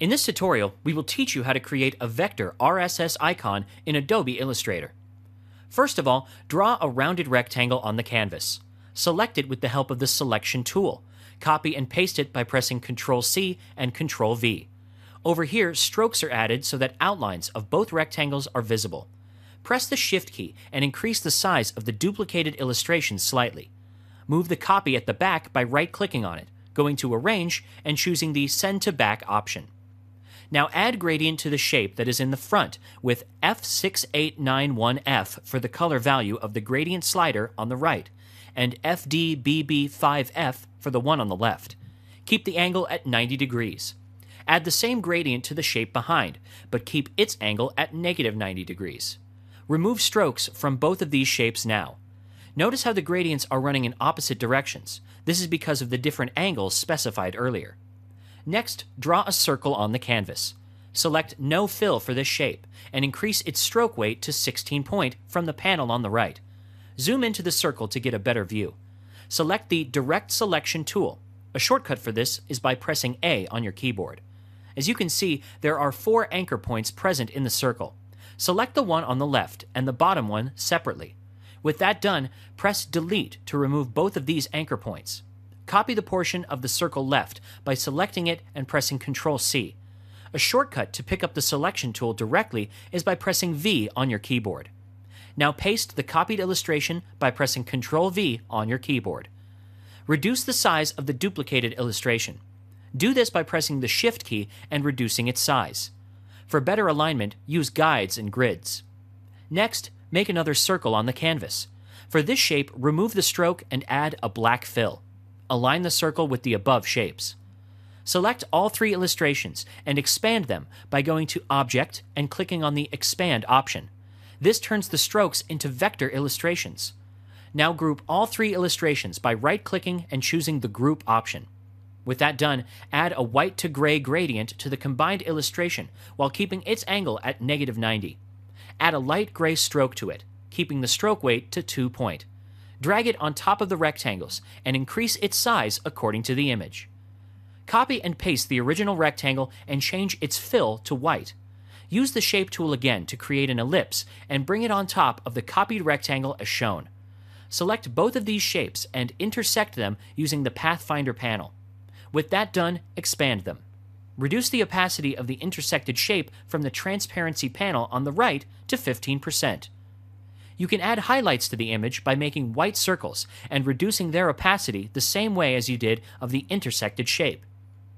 In this tutorial, we will teach you how to create a vector RSS icon in Adobe Illustrator. First of all, draw a rounded rectangle on the canvas. Select it with the help of the Selection tool. Copy and paste it by pressing Ctrl-C and Ctrl-V. Over here, strokes are added so that outlines of both rectangles are visible. Press the Shift key and increase the size of the duplicated illustration slightly. Move the copy at the back by right-clicking on it, going to Arrange, and choosing the Send to Back option. Now add gradient to the shape that is in the front with F6891F for the color value of the gradient slider on the right and FDBB5F for the one on the left. Keep the angle at 90 degrees. Add the same gradient to the shape behind, but keep its angle at negative 90 degrees. Remove strokes from both of these shapes now. Notice how the gradients are running in opposite directions. This is because of the different angles specified earlier. Next, draw a circle on the canvas. Select No Fill for this shape and increase its stroke weight to 16 point from the panel on the right. Zoom into the circle to get a better view. Select the Direct Selection tool. A shortcut for this is by pressing A on your keyboard. As you can see, there are four anchor points present in the circle. Select the one on the left and the bottom one separately. With that done, press Delete to remove both of these anchor points. Copy the portion of the circle left by selecting it and pressing Ctrl C. A shortcut to pick up the selection tool directly is by pressing V on your keyboard. Now paste the copied illustration by pressing Ctrl V on your keyboard. Reduce the size of the duplicated illustration. Do this by pressing the Shift key and reducing its size. For better alignment, use guides and grids. Next, make another circle on the canvas. For this shape, remove the stroke and add a black fill. Align the circle with the above shapes. Select all three illustrations and expand them by going to Object and clicking on the Expand option. This turns the strokes into vector illustrations. Now group all three illustrations by right-clicking and choosing the Group option. With that done, add a white to gray gradient to the combined illustration while keeping its angle at negative 90. Add a light gray stroke to it, keeping the stroke weight to 2 point. Drag it on top of the rectangles and increase its size according to the image. Copy and paste the original rectangle and change its fill to white. Use the shape tool again to create an ellipse and bring it on top of the copied rectangle as shown. Select both of these shapes and intersect them using the Pathfinder panel. With that done, expand them. Reduce the opacity of the intersected shape from the transparency panel on the right to 15%. You can add highlights to the image by making white circles and reducing their opacity the same way as you did of the intersected shape.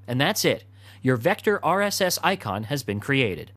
And that's it. Your vector RSS icon has been created.